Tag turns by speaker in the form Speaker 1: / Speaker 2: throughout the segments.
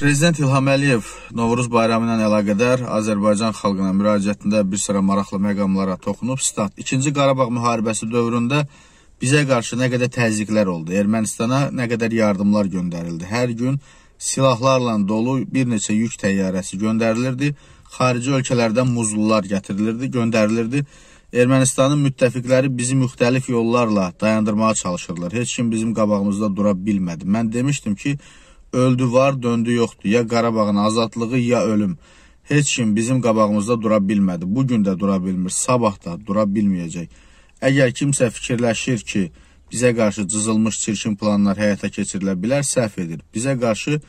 Speaker 1: Prezident İlham Əliyev Novruz bayramı ilə əlaqədar Azərbaycan xalqına müraciətində bir sıra maraqlı məqamlara toxunub. Stat: İkinci Qarabağ müharibəsi dövründə bizə qarşı nə qədər təzyiqlər oldu, Ermənistana nə qədər yardımlar göndərildi. Hər gün silahlarla dolu bir neçə yük təyyarəsi göndərilirdi. Xarici ölkələrdən muzlular gətirilirdi, göndərilirdi. Ermənistanın müttəfiqləri bizi müxtəlif yollarla dayandırmağa çalışırlar. Heç kim bizim qabağımızda dura bilmədi. Mən demişdim ki, Öldü var, döndü yoxdur. Ya Qarabağın azadlığı, ya ölüm. Heç kim bizim qabağımızda dura bilmədi. Bugün də dura bilmir, sabah da dura bilməyəcək. Əgər kimsə fikirləşir ki, bizə qarşı cızılmış çirkin planlar həyata keçirilə bilər, səhv edir. Bizə qarşı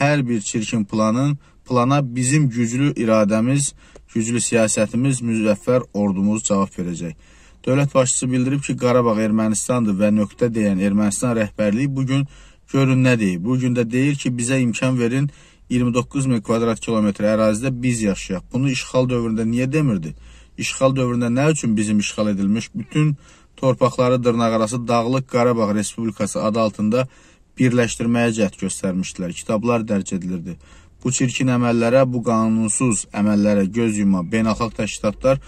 Speaker 1: hər bir çirkin planın plana bizim güclü iradəmiz, güclü siyasətimiz, müzəffər ordumuz cavab verəcək. Dövlət başçısı bildirib ki, Qarabağ Ermənistandır və nöqtə deyən Ermənistan rəhbərliyi bugün Görün nə deyir. Bu gün də deyir ki, bizə imkan verin 29 min kvadrat kilometrə ərazidə biz yaşayaq. Bunu işğal dövründə niyə demirdi? İşğal dövründə nə üçün bizim işğal edilmiş bütün torpaqları dırnaqarası Dağlıq Qarabağ Respublikası adı altında birləşdirməyə cəhd göstərmişdilər. Kitablar dərc edilirdi. Bu çirkin əməllərə, bu qanunsuz əməllərə göz yuma beynəlxalq təşkilatlar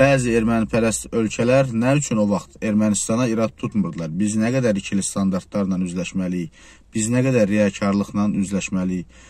Speaker 1: Bəzi ermənipərəst ölkələr nə üçün o vaxt Ermənistana irad tutmurdular? Biz nə qədər ikili standartlarla üzləşməliyik? Biz nə qədər riyakarlıqla üzləşməliyik?